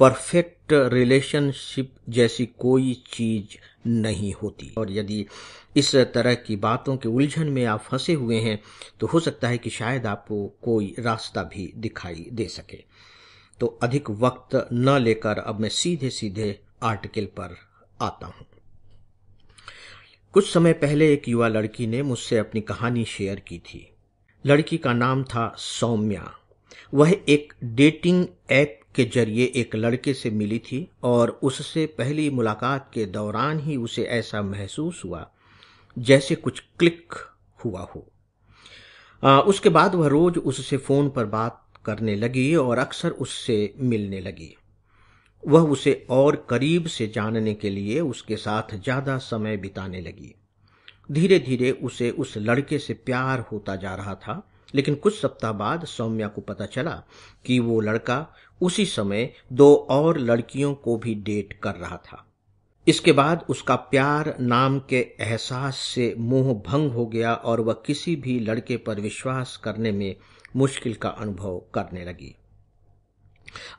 perfect relationship जैसी कोई चीज नहीं होती और यदि इस तरह की बातों के उलझन में आप फंसे हुए हैं तो हो सकता है कि शायद आपको कोई रास्ता भी दिखाई दे सके तो अधिक वक्त न लेकर अब मैं सीधे सीधे आर्टिकल पर आता हूं कुछ समय पहले एक युवा लड़की ने मुझसे अपनी कहानी शेयर की थी लड़की का नाम था सौम्या वह एक डेटिंग ऐप के जरिए एक लड़के से मिली थी और उससे पहली मुलाकात के दौरान ही उसे ऐसा महसूस हुआ जैसे कुछ क्लिक हुआ हो आ, उसके बाद वह रोज उससे फोन पर बात करने लगी और अक्सर उससे मिलने लगी वह उसे और करीब से जानने के लिए उसके साथ ज्यादा समय बिताने लगी धीरे धीरे उसे उस लड़के से प्यार होता जा रहा था लेकिन कुछ सप्ताह बाद सौम्या को पता चला कि वो लड़का उसी समय दो और लड़कियों को भी डेट कर रहा था इसके बाद उसका प्यार नाम के एहसास से मोह भंग हो गया और वह किसी भी लड़के पर विश्वास करने में मुश्किल का अनुभव करने लगी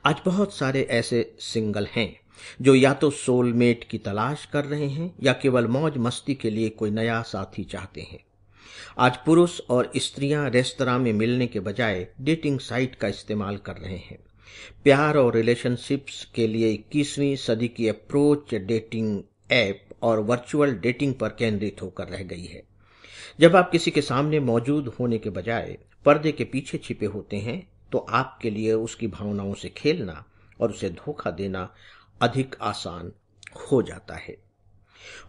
आज बहुत सारे ऐसे सिंगल हैं जो या तो सोलमेट की तलाश कर रहे हैं या केवल मौज मस्ती के लिए कोई नया साथी चाहते हैं आज पुरुष और स्त्रियां रेस्तरा में मिलने के बजाय डेटिंग साइट का इस्तेमाल कर रहे हैं प्यार और रिलेशनशिप्स के लिए इक्कीसवीं सदी की अप्रोच डेटिंग ऐप और वर्चुअल डेटिंग पर केंद्रित होकर रह गई है जब आप किसी के सामने मौजूद होने के बजाय पर्दे के पीछे छिपे होते हैं तो आपके लिए उसकी भावनाओं से खेलना और उसे धोखा देना अधिक आसान हो जाता है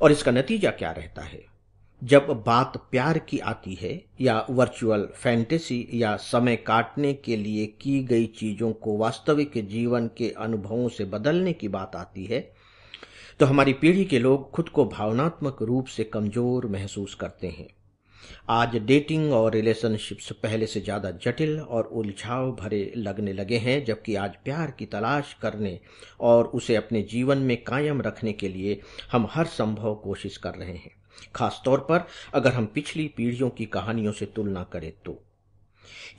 और इसका नतीजा क्या रहता है जब बात प्यार की आती है या वर्चुअल फैंटेसी या समय काटने के लिए की गई चीजों को वास्तविक जीवन के अनुभवों से बदलने की बात आती है तो हमारी पीढ़ी के लोग खुद को भावनात्मक रूप से कमजोर महसूस करते हैं आज डेटिंग और रिलेशनशिप्स पहले से ज़्यादा जटिल और उलझाव भरे लगने लगे हैं जबकि आज प्यार की तलाश करने और उसे अपने जीवन में कायम रखने के लिए हम हर संभव कोशिश कर रहे हैं खासतौर पर अगर हम पिछली पीढ़ियों की कहानियों से तुलना करें तो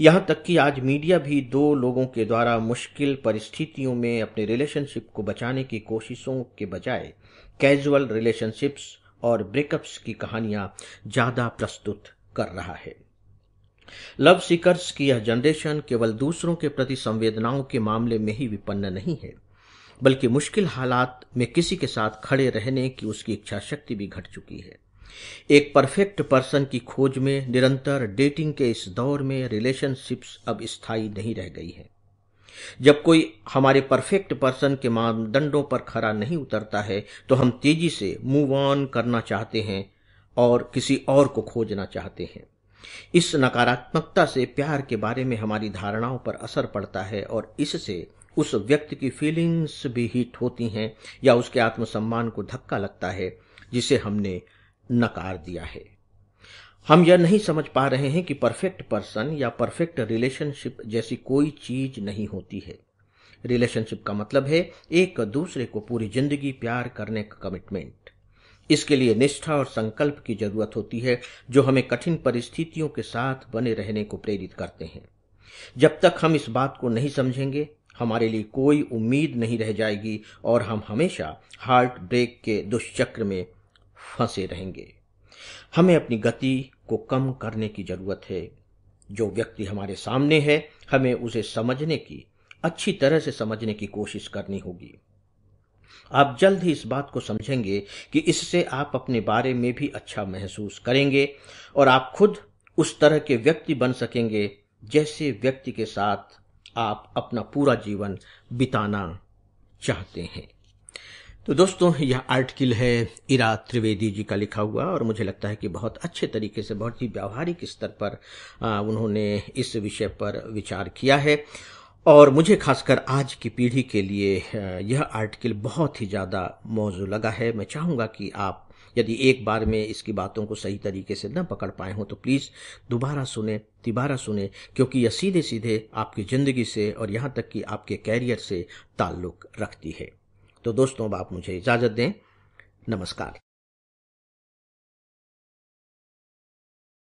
यहां तक कि आज मीडिया भी दो लोगों के द्वारा मुश्किल परिस्थितियों में अपने रिलेशनशिप को बचाने की कोशिशों के बजाय कैजुअल रिलेशनशिप्स और ब्रेकअप्स की कहानियां ज्यादा प्रस्तुत कर रहा है लव सीकर्स की यह जनरेशन केवल दूसरों के प्रति संवेदनाओं के मामले में ही विपन्न नहीं है बल्कि मुश्किल हालात में किसी के साथ खड़े रहने की उसकी इच्छा शक्ति भी घट चुकी है एक परफेक्ट पर्सन की खोज में निरंतर डेटिंग के इस दौर में रिलेशनशिप्स अब स्थायी नहीं रह गई है जब कोई हमारे परफेक्ट पर्सन के मानदंडों पर खरा नहीं उतरता है तो हम तेजी से मूव ऑन करना चाहते हैं और किसी और को खोजना चाहते हैं इस नकारात्मकता से प्यार के बारे में हमारी धारणाओं पर असर पड़ता है और इससे उस व्यक्ति की फीलिंग्स भी हिट होती हैं या उसके आत्मसम्मान को धक्का लगता है जिसे हमने नकार दिया है हम यह नहीं समझ पा रहे हैं कि परफेक्ट पर्सन या परफेक्ट रिलेशनशिप जैसी कोई चीज नहीं होती है रिलेशनशिप का मतलब है एक दूसरे को पूरी जिंदगी प्यार करने का कमिटमेंट इसके लिए निष्ठा और संकल्प की जरूरत होती है जो हमें कठिन परिस्थितियों के साथ बने रहने को प्रेरित करते हैं जब तक हम इस बात को नहीं समझेंगे हमारे लिए कोई उम्मीद नहीं रह जाएगी और हम हमेशा हार्ट ब्रेक के दुष्चक्र में फंसे रहेंगे हमें अपनी गति को कम करने की जरूरत है जो व्यक्ति हमारे सामने है हमें उसे समझने की अच्छी तरह से समझने की कोशिश करनी होगी आप जल्द ही इस बात को समझेंगे कि इससे आप अपने बारे में भी अच्छा महसूस करेंगे और आप खुद उस तरह के व्यक्ति बन सकेंगे जैसे व्यक्ति के साथ आप अपना पूरा जीवन बिताना चाहते हैं तो दोस्तों यह आर्टिकल है इरा त्रिवेदी जी का लिखा हुआ और मुझे लगता है कि बहुत अच्छे तरीके से बहुत ही व्यावहारिक स्तर पर उन्होंने इस विषय पर विचार किया है और मुझे खासकर आज की पीढ़ी के लिए यह आर्टिकल बहुत ही ज़्यादा मौजू लगा है मैं चाहूँगा कि आप यदि एक बार में इसकी बातों को सही तरीके से न पकड़ पाए हों तो प्लीज़ दोबारा सुने तिबारा सुने क्योंकि यह सीधे सीधे आपकी ज़िंदगी से और यहाँ तक कि आपके कैरियर से ताल्लुक़ रखती है तो दोस्तों अब आप मुझे इजाज़त दें नमस्कार